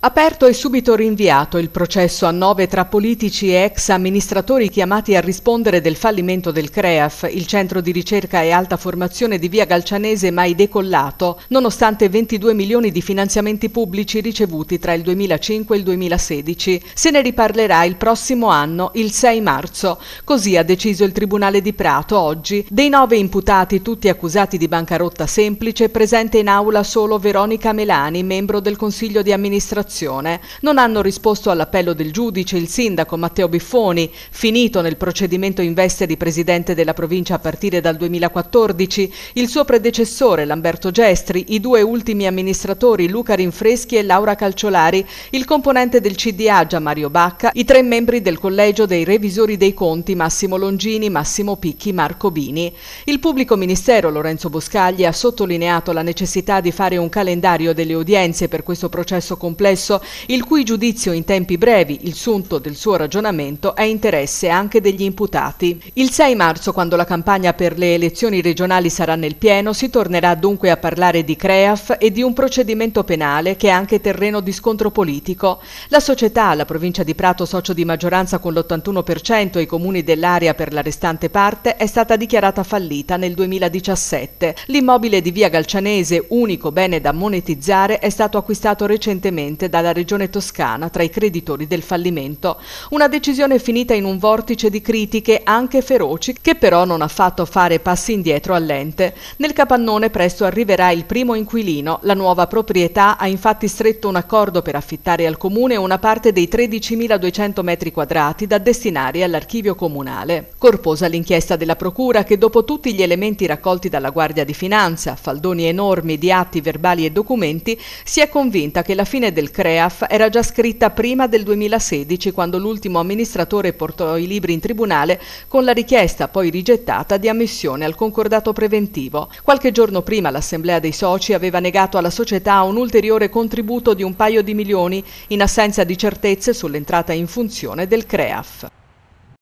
Aperto e subito rinviato il processo a nove tra politici e ex amministratori chiamati a rispondere del fallimento del CREAF, il centro di ricerca e alta formazione di via Galcianese mai decollato, nonostante 22 milioni di finanziamenti pubblici ricevuti tra il 2005 e il 2016. Se ne riparlerà il prossimo anno, il 6 marzo. Così ha deciso il Tribunale di Prato oggi. Dei nove imputati, tutti accusati di bancarotta semplice, presente in aula solo Veronica Melani, membro del Consiglio di amministrazione situazione. Non hanno risposto all'appello del giudice il sindaco Matteo Biffoni, finito nel procedimento in veste di presidente della provincia a partire dal 2014, il suo predecessore Lamberto Gestri, i due ultimi amministratori Luca Rinfreschi e Laura Calciolari, il componente del CDA Gianmario Bacca, i tre membri del collegio dei revisori dei conti Massimo Longini, Massimo Picchi, Marco Bini. Il pubblico ministero Lorenzo Boscagli ha sottolineato la necessità di fare un calendario delle udienze per questo processo complesso processo, il cui giudizio in tempi brevi, il sunto del suo ragionamento, è interesse anche degli imputati. Il 6 marzo, quando la campagna per le elezioni regionali sarà nel pieno, si tornerà dunque a parlare di CREAF e di un procedimento penale che è anche terreno di scontro politico. La società, la provincia di Prato socio di maggioranza con l'81% e i comuni dell'area per la restante parte, è stata dichiarata fallita nel 2017. L'immobile di via Galcianese, unico bene da monetizzare, è stato acquistato recentemente dalla regione toscana tra i creditori del fallimento. Una decisione finita in un vortice di critiche anche feroci che però non ha fatto fare passi indietro all'ente. Nel capannone presto arriverà il primo inquilino. La nuova proprietà ha infatti stretto un accordo per affittare al comune una parte dei 13.200 metri quadrati da destinare all'archivio comunale. Corposa l'inchiesta della procura che dopo tutti gli elementi raccolti dalla Guardia di Finanza, faldoni enormi di atti verbali e documenti, si è convinta che la fine del CREAF era già scritta prima del 2016 quando l'ultimo amministratore portò i libri in tribunale con la richiesta poi rigettata di ammissione al concordato preventivo. Qualche giorno prima l'assemblea dei soci aveva negato alla società un ulteriore contributo di un paio di milioni in assenza di certezze sull'entrata in funzione del CREAF.